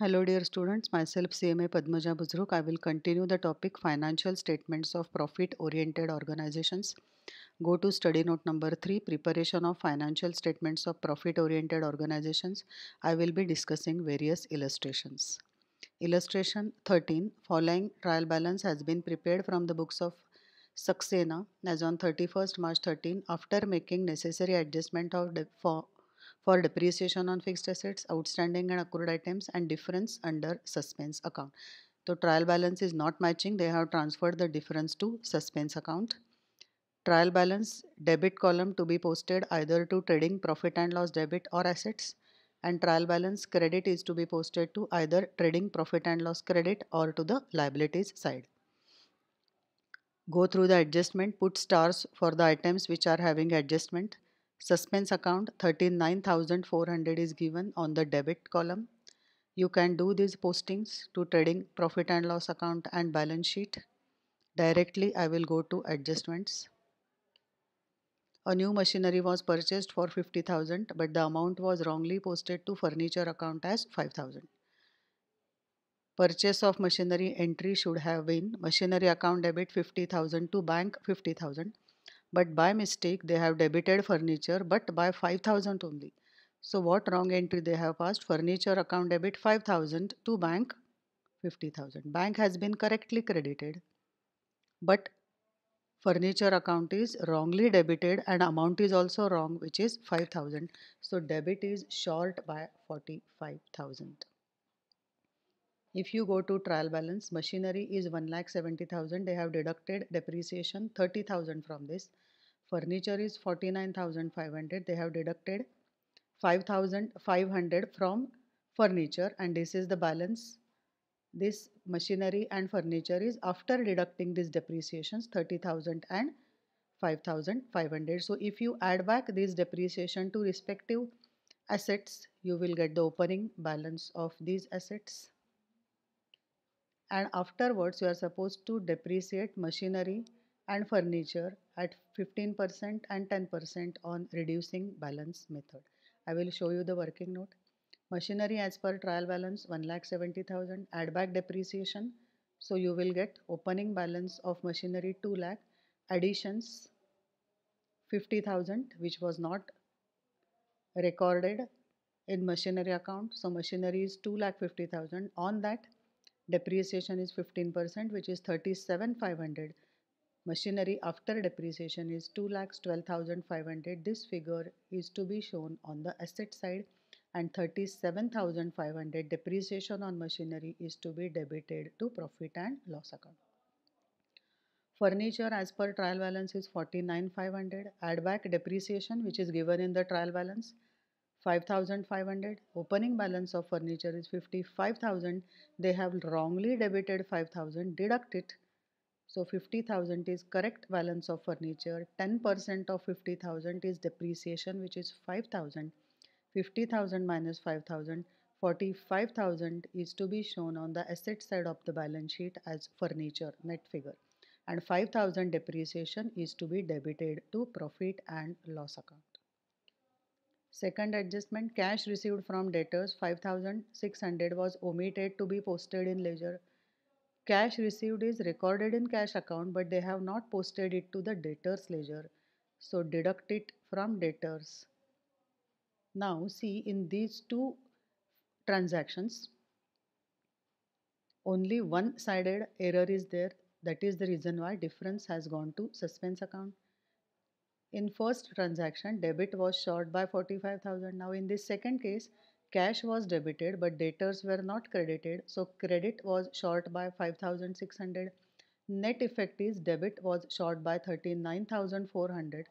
Hello dear students, myself CMA Padmaja Buzruk. I will continue the topic financial statements of profit oriented organizations. Go to study note number 3 preparation of financial statements of profit oriented organizations. I will be discussing various illustrations. Illustration 13 following trial balance has been prepared from the books of Saxena as on 31st March 13 after making necessary adjustment of for for depreciation on fixed assets, outstanding and accrued items and difference under suspense account. So trial balance is not matching. They have transferred the difference to suspense account. Trial balance debit column to be posted either to trading profit and loss debit or assets and trial balance credit is to be posted to either trading profit and loss credit or to the liabilities side. Go through the adjustment, put stars for the items which are having adjustment Suspense account 39,400 is given on the debit column. You can do these postings to trading profit and loss account and balance sheet. Directly I will go to adjustments. A new machinery was purchased for 50,000 but the amount was wrongly posted to furniture account as 5,000. Purchase of machinery entry should have been machinery account debit 50,000 to bank 50,000 but by mistake they have debited furniture but by 5000 only. So what wrong entry they have passed? Furniture account debit 5000 to bank 50,000. Bank has been correctly credited but furniture account is wrongly debited and amount is also wrong which is 5000. So debit is short by 45,000. If you go to trial balance, machinery is 1,70,000. They have deducted depreciation 30,000 from this. Furniture is 49,500. They have deducted 5,500 from furniture and this is the balance. This machinery and furniture is after deducting these depreciations 30,000 and 5,500. So if you add back these depreciation to respective assets, you will get the opening balance of these assets and afterwards you are supposed to depreciate machinery and furniture at 15% and 10% on reducing balance method. I will show you the working note. Machinery as per trial balance 1,70,000 add back depreciation so you will get opening balance of machinery 2 lakh additions 50,000 which was not recorded in machinery account so machinery is 2 lakh 50,000 on that Depreciation is 15% which is 37,500. Machinery after depreciation is 2,12,500. This figure is to be shown on the asset side and 37,500 depreciation on machinery is to be debited to profit and loss account. Furniture as per trial balance is 49,500. Add back depreciation which is given in the trial balance 5500 opening balance of furniture is 55000 they have wrongly debited 5000 deduct it so 50000 is correct balance of furniture 10% of 50000 is depreciation which is 5000 50000 minus 5000 45000 is to be shown on the asset side of the balance sheet as furniture net figure and 5000 depreciation is to be debited to profit and loss account Second adjustment cash received from debtors 5600 was omitted to be posted in ledger. Cash received is recorded in cash account but they have not posted it to the debtors ledger. So deduct it from debtors. Now see in these two transactions only one sided error is there that is the reason why difference has gone to suspense account. In first transaction, debit was short by 45,000. Now in this second case, cash was debited but debtors were not credited. So credit was short by 5,600. Net effect is debit was short by 39,400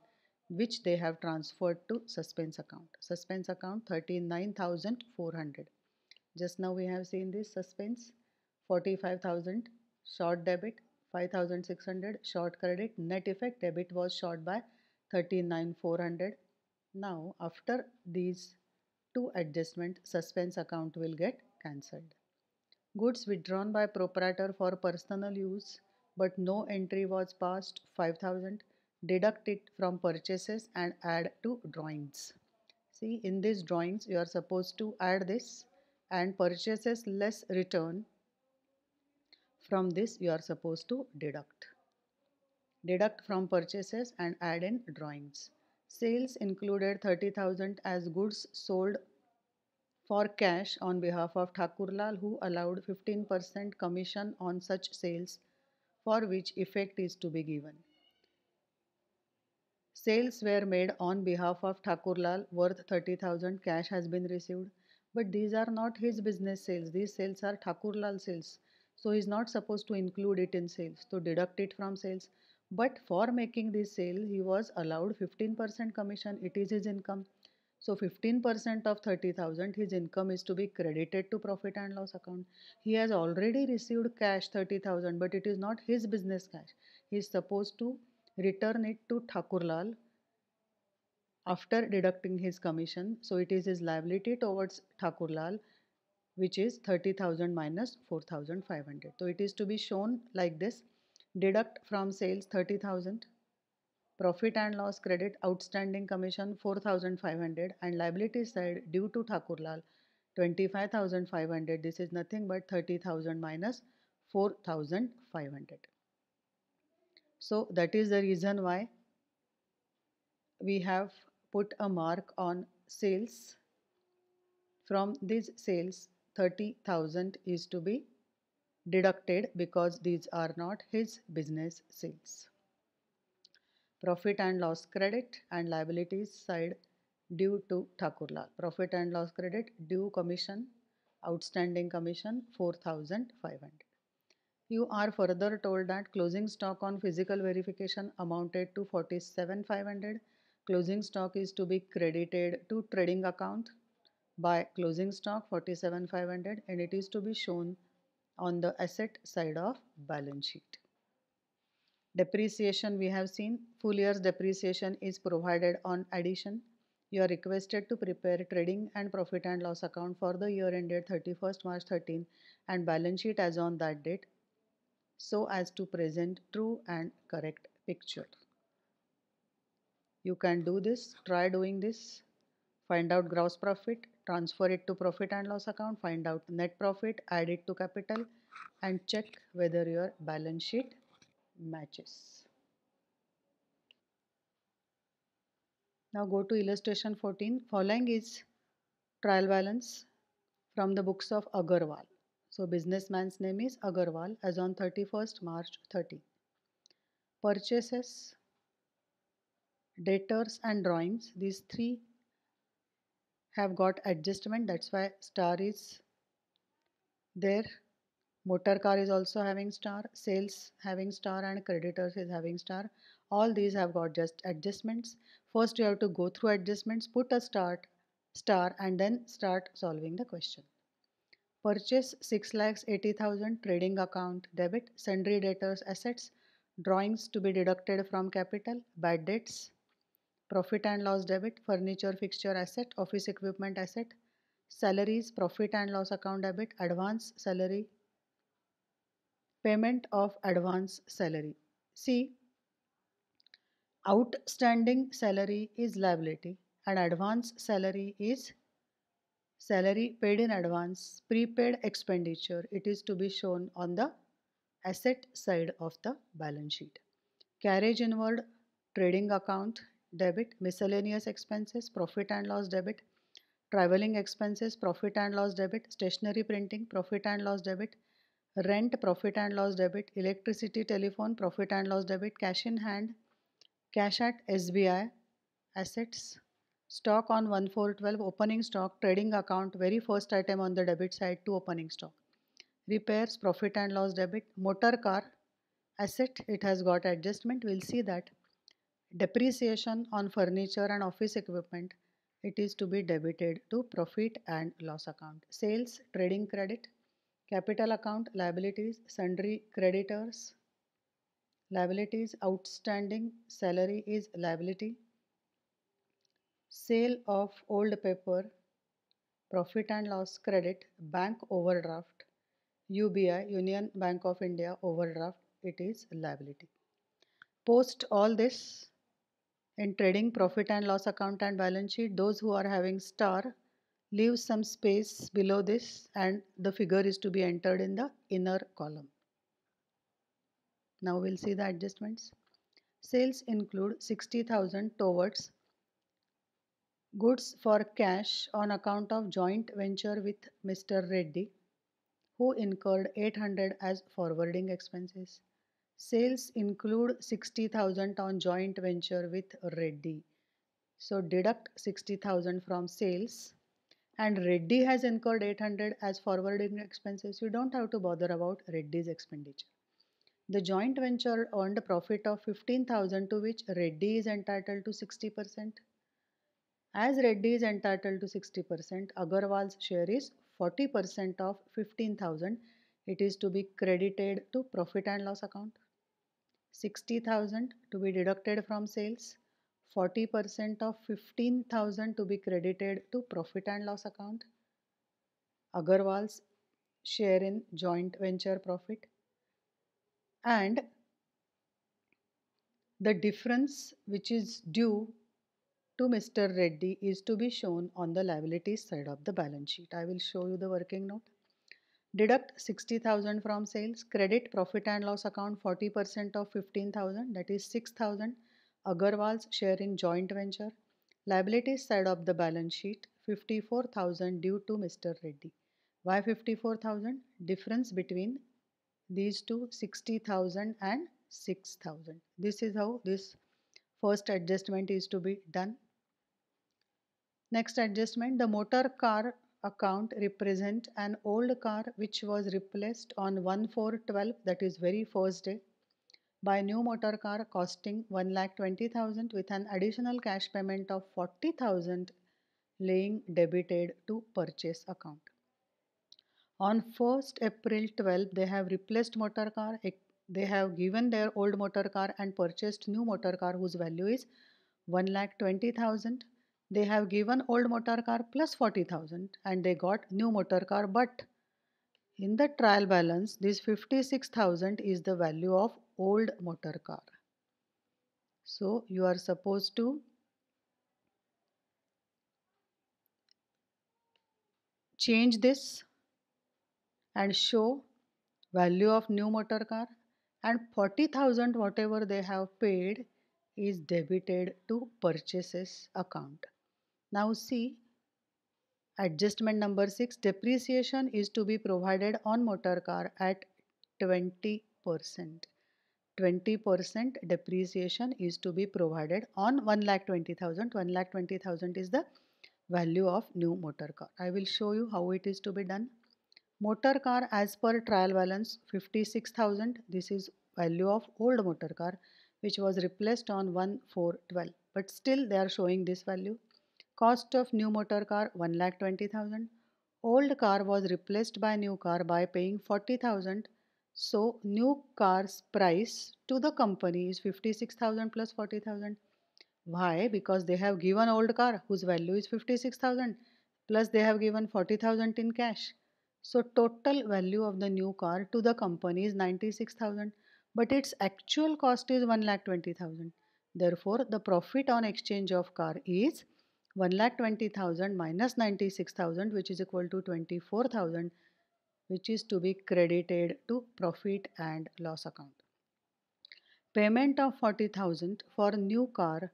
which they have transferred to suspense account. Suspense account 39,400. Just now we have seen this suspense 45,000 short debit 5,600 short credit net effect debit was short by 39400 now after these two adjustment suspense account will get cancelled goods withdrawn by proprietor for personal use but no entry was passed 5000 deduct it from purchases and add to drawings see in these drawings you are supposed to add this and purchases less return from this you are supposed to deduct deduct from purchases and add in drawings. Sales included 30,000 as goods sold for cash on behalf of Thakurlal who allowed 15% commission on such sales for which effect is to be given. Sales were made on behalf of Thakurlal worth 30,000 cash has been received but these are not his business sales these sales are Thakurlal sales so he is not supposed to include it in sales to deduct it from sales but for making this sale, he was allowed 15% commission. It is his income. So 15% of 30,000, his income is to be credited to profit and loss account. He has already received cash 30,000, but it is not his business cash. He is supposed to return it to Thakurlal after deducting his commission. So it is his liability towards Thakurlal which is 30,000 minus 4,500. So it is to be shown like this deduct from sales 30000 profit and loss credit outstanding commission 4500 and liability side due to Thakur Lal 25500 this is nothing but 30000 minus 4500 so that is the reason why we have put a mark on sales from these sales 30000 is to be deducted because these are not his business sales. Profit and loss credit and liabilities side due to Thakurlal. Profit and loss credit due commission, outstanding commission 4500. You are further told that closing stock on physical verification amounted to 47500. Closing stock is to be credited to trading account by closing stock 47500 and it is to be shown on the asset side of balance sheet. Depreciation we have seen full year's depreciation is provided on addition. You are requested to prepare trading and profit and loss account for the year ended 31st March 13 and balance sheet as on that date so as to present true and correct picture. You can do this, try doing this, find out gross profit, transfer it to profit and loss account, find out net profit, add it to capital and check whether your balance sheet matches. Now go to illustration 14. Following is trial balance from the books of Agarwal. So businessman's name is Agarwal as on 31st March 30. Purchases, debtors and drawings. These three have got adjustment that's why star is there motor car is also having star sales having star and creditors is having star all these have got just adjustments first you have to go through adjustments put a start star and then start solving the question purchase 6 lakhs 80000 trading account debit sundry debtors assets drawings to be deducted from capital bad debts profit and loss debit, furniture fixture asset, office equipment asset, salaries, profit and loss account debit, advance salary, payment of advance salary. C. Outstanding salary is liability and advance salary is salary paid in advance, prepaid expenditure. It is to be shown on the asset side of the balance sheet. Carriage inward trading account debit, miscellaneous expenses, profit and loss debit, traveling expenses, profit and loss debit, stationery printing, profit and loss debit, rent, profit and loss debit, electricity, telephone, profit and loss debit, cash in hand, cash at SBI, assets, stock on 1412, opening stock, trading account, very first item on the debit side to opening stock, repairs, profit and loss debit, motor car, asset, it has got adjustment, we'll see that Depreciation on furniture and office equipment, it is to be debited to profit and loss account. Sales, trading credit, capital account, liabilities, sundry creditors, liabilities, outstanding, salary is liability. Sale of old paper, profit and loss credit, bank overdraft, UBI, Union Bank of India overdraft, it is liability. Post all this in trading profit and loss account and balance sheet, those who are having star leave some space below this and the figure is to be entered in the inner column. Now we'll see the adjustments. Sales include 60,000 towards goods for cash on account of joint venture with Mr. Reddy who incurred 800 as forwarding expenses. Sales include 60,000 on joint venture with Reddy. So deduct 60,000 from sales and Reddy has incurred 800 as forwarding expenses. You don't have to bother about Reddy's expenditure. The joint venture earned a profit of 15,000 to which Reddy is entitled to 60%. As Reddy is entitled to 60%, Agarwal's share is 40% of 15,000. It is to be credited to profit and loss account. 60,000 to be deducted from sales, 40% of 15,000 to be credited to profit and loss account, Agarwal's share in joint venture profit, and the difference which is due to Mr. Reddy is to be shown on the liabilities side of the balance sheet. I will show you the working note. Deduct 60,000 from sales, credit profit and loss account 40% of 15,000 that is 6,000 Agarwal's share in joint venture. Liabilities side of the balance sheet 54,000 due to Mr. Reddy. Why 54,000? Difference between these two 60,000 and 6,000. This is how this first adjustment is to be done. Next adjustment the motor car account represent an old car which was replaced on 1412 that is very first day by new motor car costing 1,20,000 with an additional cash payment of 40,000 laying debited to purchase account. On 1st April 12 they have replaced motor car eh, they have given their old motor car and purchased new motor car whose value is 1,20,000 they have given old motor car plus 40,000 and they got new motor car but in the trial balance this 56,000 is the value of old motor car. So you are supposed to change this and show value of new motor car and 40,000 whatever they have paid is debited to purchases account. Now see adjustment number 6 depreciation is to be provided on motor car at 20 percent. 20% depreciation is to be provided on 1,20,000. 1,20,000 is the value of new motor car. I will show you how it is to be done. Motor car as per trial balance 56,000. This is value of old motor car which was replaced on 1,412. But still they are showing this value. Cost of new motor car 1,20,000. Old car was replaced by new car by paying 40,000. So new car's price to the company is 56,000 plus 40,000. Why? Because they have given old car whose value is 56,000 plus they have given 40,000 in cash. So total value of the new car to the company is 96,000 but its actual cost is 1,20,000. Therefore the profit on exchange of car is 1,20,000 minus 96,000 which is equal to 24,000 which is to be credited to profit and loss account. Payment of 40,000 for new car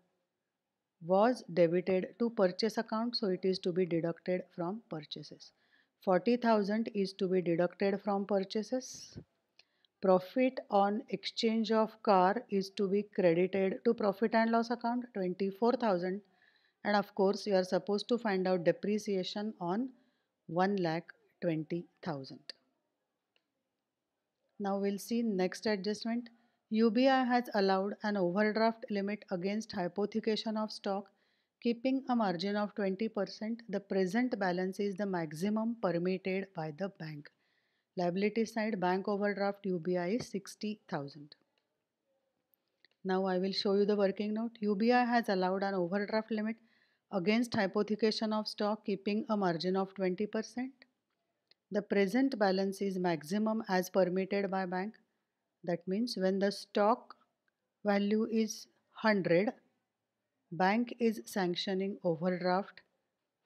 was debited to purchase account so it is to be deducted from purchases. 40,000 is to be deducted from purchases. Profit on exchange of car is to be credited to profit and loss account 24,000 and of course you are supposed to find out depreciation on 1 lakh 20,000. Now we'll see next adjustment. UBI has allowed an overdraft limit against hypothecation of stock keeping a margin of 20%. The present balance is the maximum permitted by the bank. Liability side bank overdraft UBI is 60,000. Now I will show you the working note. UBI has allowed an overdraft limit against hypothecation of stock keeping a margin of 20%. The present balance is maximum as permitted by bank. That means when the stock value is 100, bank is sanctioning overdraft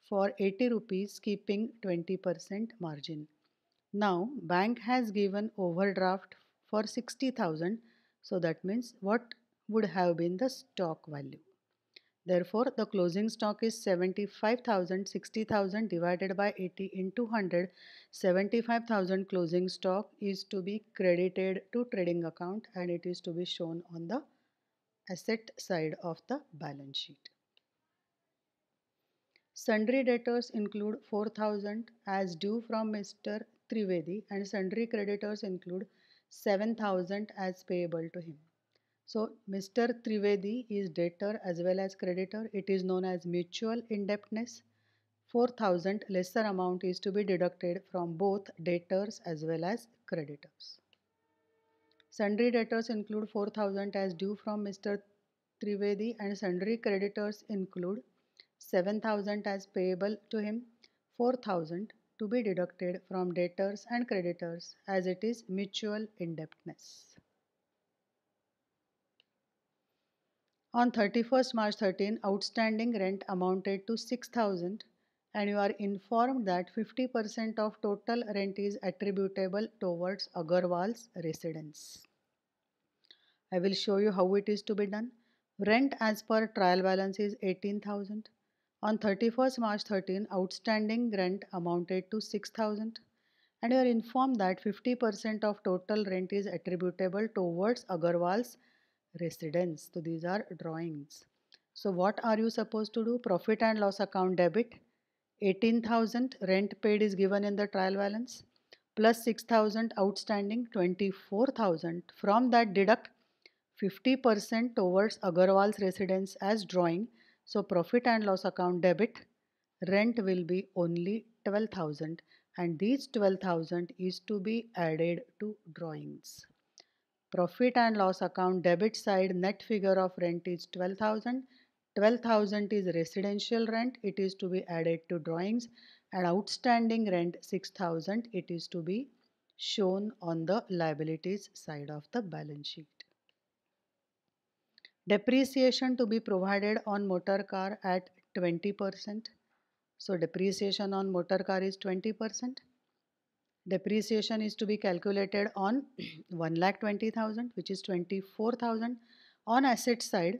for 80 rupees keeping 20% margin. Now bank has given overdraft for 60,000 so that means what would have been the stock value. Therefore, the closing stock is 75,000, 60,000 divided by 80 into 100. 75,000 closing stock is to be credited to trading account and it is to be shown on the asset side of the balance sheet. Sundry debtors include 4,000 as due from Mr. Trivedi and sundry creditors include 7,000 as payable to him. So Mr. Trivedi is debtor as well as creditor. It is known as mutual indebtedness. 4000 lesser amount is to be deducted from both debtors as well as creditors. Sundry debtors include 4000 as due from Mr. Trivedi and sundry creditors include 7000 as payable to him, 4000 to be deducted from debtors and creditors as it is mutual indebtedness. On 31st March 13, outstanding rent amounted to 6000 and you are informed that 50% of total rent is attributable towards Agarwal's residence. I will show you how it is to be done. Rent as per trial balance is 18,000. On 31st March 13, outstanding rent amounted to 6,000 and you are informed that 50% of total rent is attributable towards Agarwal's residence. So these are drawings. So what are you supposed to do? Profit and loss account debit. 18,000 rent paid is given in the trial balance plus 6,000 outstanding 24,000. From that deduct 50% towards Agarwal's residence as drawing. So profit and loss account debit rent will be only 12,000 and these 12,000 is to be added to drawings. Profit and loss account debit side net figure of rent is 12,000. 12,000 is residential rent. It is to be added to drawings and outstanding rent 6,000. It is to be shown on the liabilities side of the balance sheet. Depreciation to be provided on motor car at 20%. So depreciation on motor car is 20%. Depreciation is to be calculated on 1,20,000 which is 24,000. On asset side,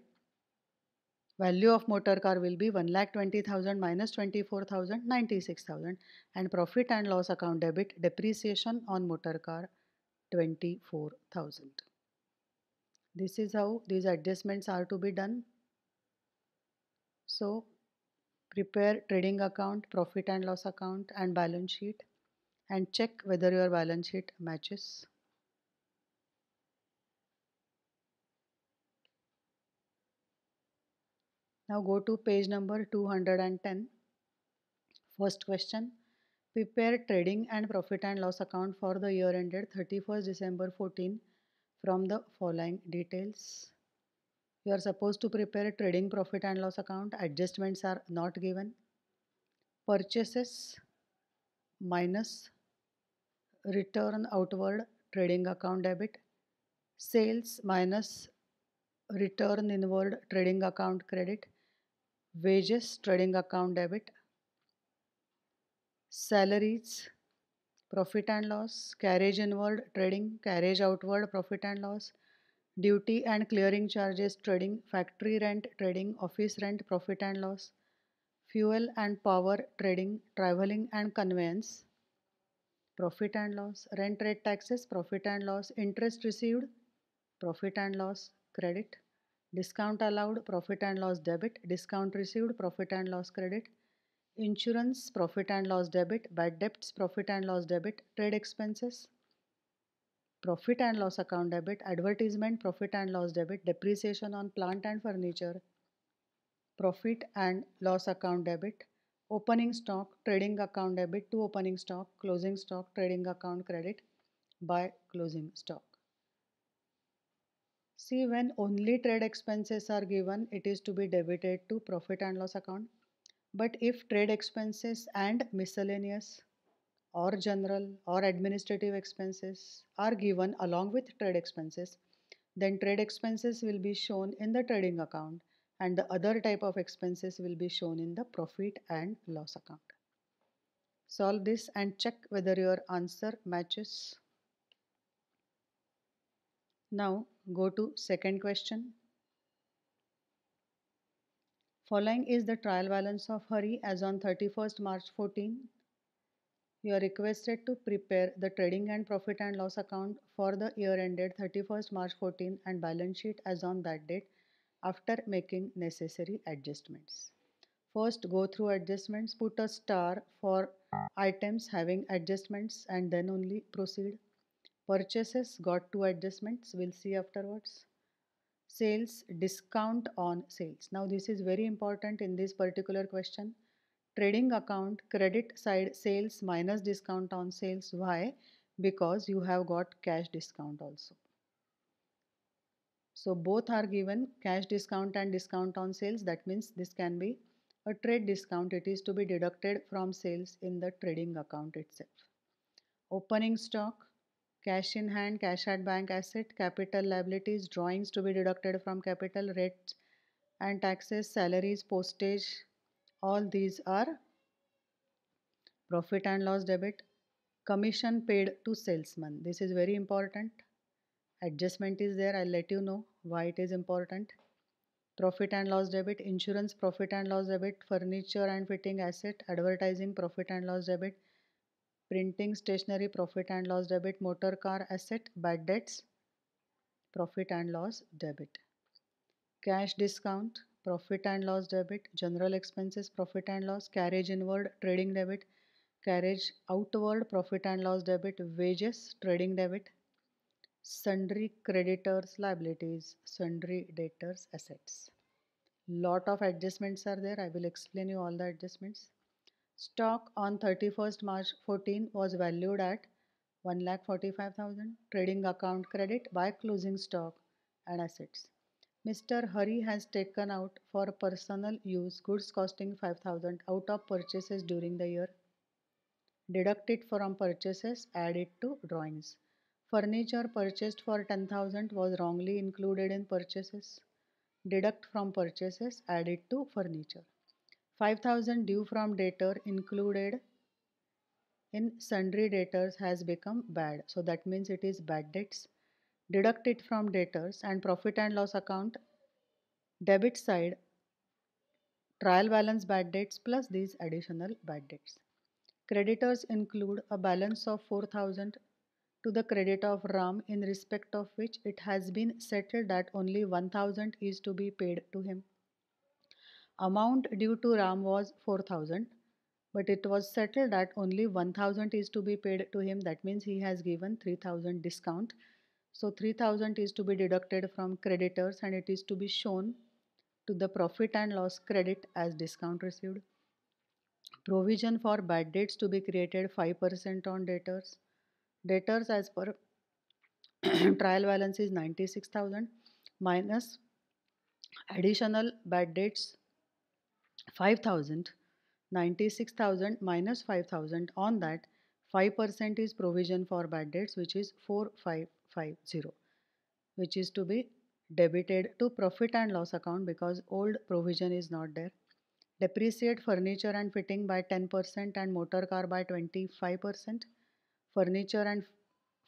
value of motor car will be 1,20,000 minus 24,000, 96,000 and profit and loss account debit depreciation on motor car 24,000. This is how these adjustments are to be done. So prepare trading account, profit and loss account and balance sheet and check whether your balance sheet matches. Now go to page number 210. First question. Prepare trading and profit and loss account for the year ended 31st December 14 from the following details. You are supposed to prepare trading profit and loss account. Adjustments are not given. Purchases minus return outward trading account debit sales minus return inward trading account credit wages trading account debit salaries profit and loss carriage inward trading carriage outward profit and loss duty and clearing charges trading factory rent trading office rent profit and loss fuel and power trading traveling and conveyance profit and loss, rent rate taxes, profit and loss, interest received, profit and loss, credit, discount allowed, profit and loss debit, discount received, profit and loss credit, insurance, profit and loss debit, bad debts, profit and loss debit, trade expenses, profit and loss account debit, advertisement, profit and loss debit, depreciation on plant and furniture, profit and loss account debit, opening stock trading account debit to opening stock closing stock trading account credit by closing stock see when only trade expenses are given it is to be debited to profit and loss account but if trade expenses and miscellaneous or general or administrative expenses are given along with trade expenses then trade expenses will be shown in the trading account and the other type of expenses will be shown in the profit and loss account. Solve this and check whether your answer matches. Now go to second question. Following is the trial balance of Hari as on 31st March 14. You are requested to prepare the trading and profit and loss account for the year ended 31st March 14 and balance sheet as on that date after making necessary adjustments. First go through adjustments, put a star for items having adjustments and then only proceed. Purchases got two adjustments, we'll see afterwards. Sales, discount on sales. Now this is very important in this particular question. Trading account, credit side sales minus discount on sales. Why? Because you have got cash discount also. So both are given cash discount and discount on sales. That means this can be a trade discount. It is to be deducted from sales in the trading account itself. Opening stock, cash in hand, cash at bank asset, capital liabilities, drawings to be deducted from capital, rates and taxes, salaries, postage, all these are profit and loss debit. Commission paid to salesman. This is very important adjustment is there i'll let you know why it is important profit and loss debit insurance profit and loss debit furniture and fitting asset advertising profit and loss debit printing stationery profit and loss debit motor car asset bad debts profit and loss debit cash discount profit and loss debit general expenses profit and loss carriage inward trading debit carriage outward profit and loss debit wages trading debit sundry creditors liabilities, sundry debtors assets. Lot of adjustments are there. I will explain you all the adjustments. Stock on 31st March 14 was valued at 1,45,000 trading account credit by closing stock and assets. Mr. Hari has taken out for personal use goods costing 5000 out of purchases during the year. Deduct it from purchases, add it to drawings. Furniture purchased for 10,000 was wrongly included in purchases. Deduct from purchases added to furniture. 5,000 due from debtor included in sundry debtors has become bad. So that means it is bad debts. Deduct it from debtors and profit and loss account debit side trial balance bad debts plus these additional bad debts. Creditors include a balance of 4000 to the credit of Ram in respect of which it has been settled that only 1000 is to be paid to him. Amount due to Ram was 4000 but it was settled that only 1000 is to be paid to him that means he has given 3000 discount. So 3000 is to be deducted from creditors and it is to be shown to the profit and loss credit as discount received. Provision for bad debts to be created 5% on debtors debtors as per trial balance is 96000 minus additional bad debts 5000 96000 minus 5000 on that 5% is provision for bad debts which is 4550 which is to be debited to profit and loss account because old provision is not there depreciate furniture and fitting by 10% and motor car by 25% furniture and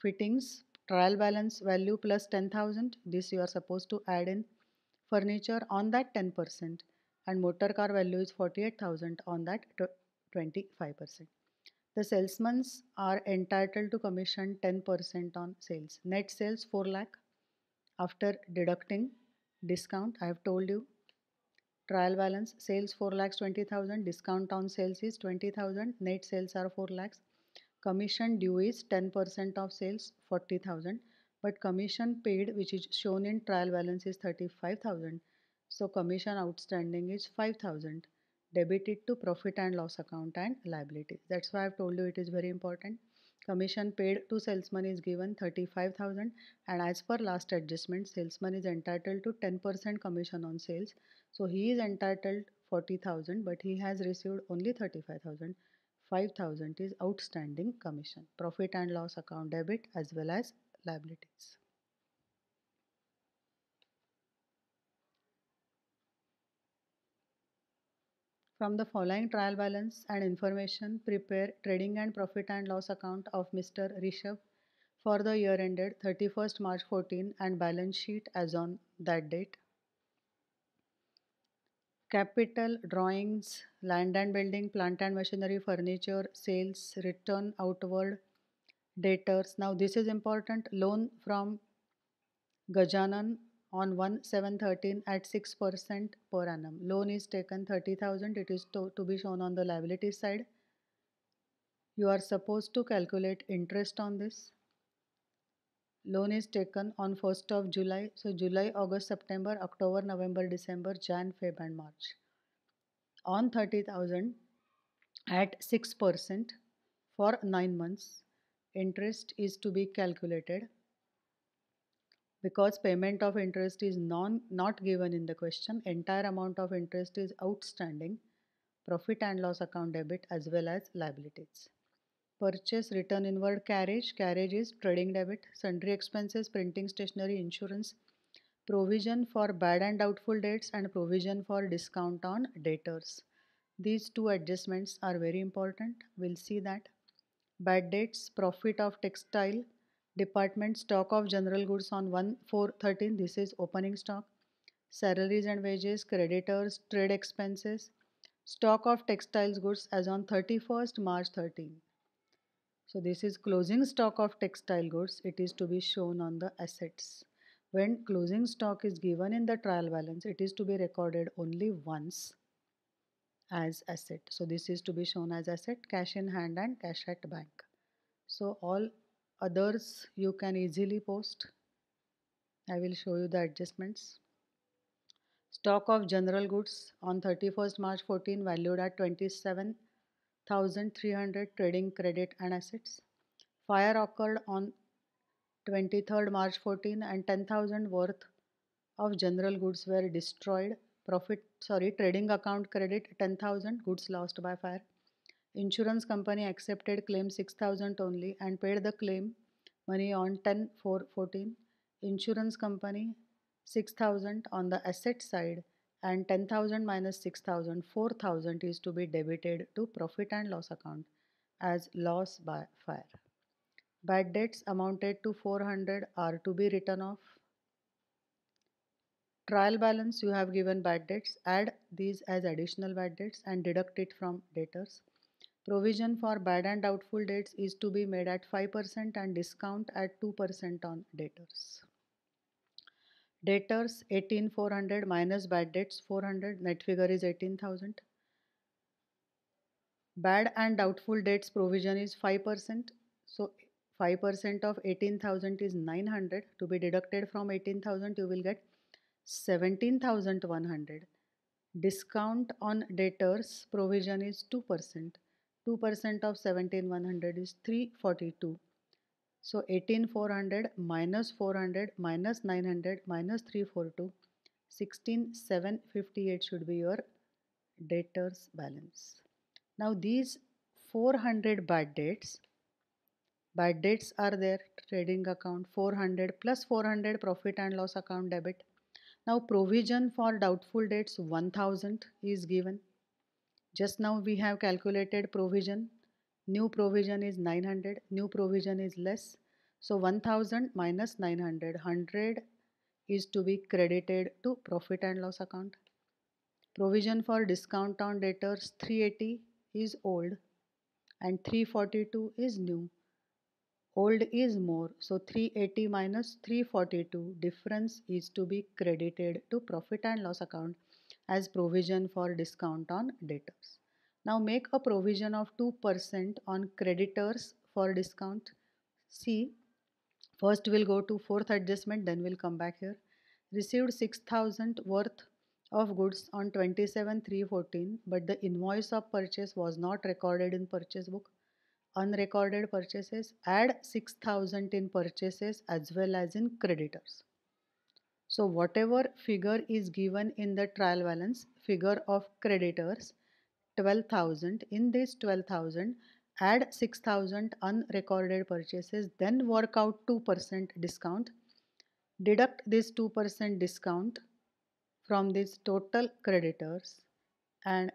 fittings trial balance value plus 10000 this you are supposed to add in furniture on that 10% and motor car value is 48000 on that 25% the salesmen's are entitled to commission 10% on sales net sales 4 lakh after deducting discount i have told you trial balance sales 4 lakhs 20000 discount on sales is 20000 net sales are 4 lakhs commission due is 10% of sales 40,000 but commission paid which is shown in trial balance is 35,000 so commission outstanding is 5,000 debited to profit and loss account and liability. that's why I've told you it is very important commission paid to salesman is given 35,000 and as per last adjustment salesman is entitled to 10% commission on sales so he is entitled 40,000 but he has received only 35,000 5000 is outstanding commission, profit and loss account debit as well as liabilities. From the following trial balance and information, prepare trading and profit and loss account of Mr. Rishabh for the year ended 31st March 14 and balance sheet as on that date capital, drawings, land and building, plant and machinery, furniture, sales, return outward, debtors. Now this is important. Loan from Gajanan on 1713 at 6% per annum. Loan is taken 30,000. It is to, to be shown on the liability side. You are supposed to calculate interest on this loan is taken on 1st of July. So July, August, September, October, November, December, Jan, Feb and March. On 30,000 at 6% for 9 months. Interest is to be calculated because payment of interest is non not given in the question entire amount of interest is outstanding profit and loss account debit as well as liabilities purchase, return inward carriage, carriages, trading debit, sundry expenses, printing stationery, insurance, provision for bad and doubtful debts and provision for discount on debtors. These two adjustments are very important. We'll see that. Bad debts, profit of textile, department stock of general goods on 1 4 13 this is opening stock salaries and wages creditors trade expenses stock of textiles goods as on 31st march 13 so this is closing stock of textile goods. It is to be shown on the assets. When closing stock is given in the trial balance, it is to be recorded only once as asset. So this is to be shown as asset, cash in hand and cash at bank. So all others you can easily post. I will show you the adjustments. Stock of general goods on 31st March 14 valued at 27 1300 trading credit and assets. Fire occurred on 23rd March 14 and 10,000 worth of general goods were destroyed. Profit, sorry, trading account credit 10,000 goods lost by fire. Insurance company accepted claim 6,000 only and paid the claim money on 10 4 14. Insurance company 6,000 on the asset side and 10,000 minus 6,000, 4,000 is to be debited to profit and loss account as loss by fire. Bad debts amounted to 400 are to be written off. Trial balance you have given bad debts, add these as additional bad debts and deduct it from debtors. Provision for bad and doubtful debts is to be made at 5% and discount at 2% on debtors. Debtors 18400 minus bad debts 400. Net figure is 18,000. Bad and doubtful debts provision is 5%. So 5% of 18,000 is 900. To be deducted from 18,000 you will get 17,100. Discount on debtors provision is 2%. 2% of 17,100 is 342. So 18400 minus 400 minus 900 minus 342 16758 should be your debtors balance. Now these 400 bad debts bad debts are there trading account 400 plus 400 profit and loss account debit. Now provision for doubtful debts 1000 is given. Just now we have calculated provision new provision is 900 new provision is less so 1000 minus 900 100 is to be credited to profit and loss account provision for discount on debtors 380 is old and 342 is new old is more so 380 minus 342 difference is to be credited to profit and loss account as provision for discount on debtors now make a provision of 2% on creditors for discount. See, first we'll go to fourth adjustment, then we'll come back here. Received 6000 worth of goods on 27314, but the invoice of purchase was not recorded in purchase book. Unrecorded purchases, add 6000 in purchases as well as in creditors. So whatever figure is given in the trial balance, figure of creditors, 12,000. In this 12,000, add 6,000 unrecorded purchases, then work out 2% discount. Deduct this 2% discount from this total creditors and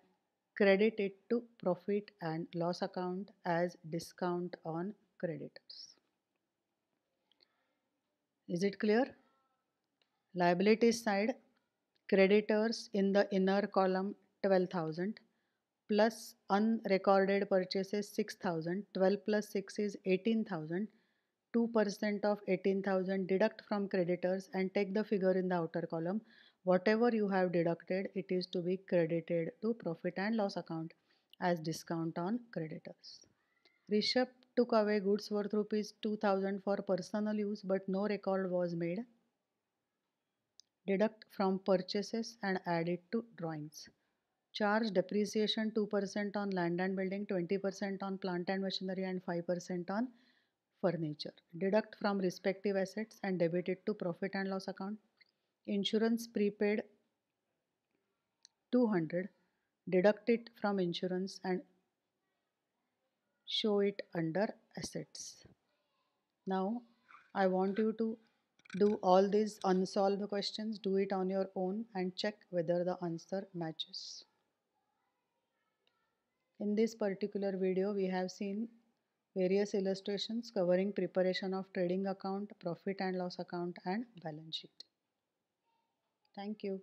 credit it to profit and loss account as discount on creditors. Is it clear? Liabilities side, creditors in the inner column 12,000 plus unrecorded purchases 6000 12 plus 6 is 18000 2% of 18000 deduct from creditors and take the figure in the outer column whatever you have deducted it is to be credited to profit and loss account as discount on creditors Rishabh took away goods worth rupees 2000 for personal use but no record was made deduct from purchases and add it to drawings charge depreciation 2% on land and building, 20% on plant and machinery and 5% on furniture. Deduct from respective assets and debit it to profit and loss account. Insurance prepaid 200 deduct it from insurance and show it under assets. Now I want you to do all these unsolved questions, do it on your own and check whether the answer matches. In this particular video, we have seen various illustrations covering preparation of trading account, profit and loss account and balance sheet. Thank you.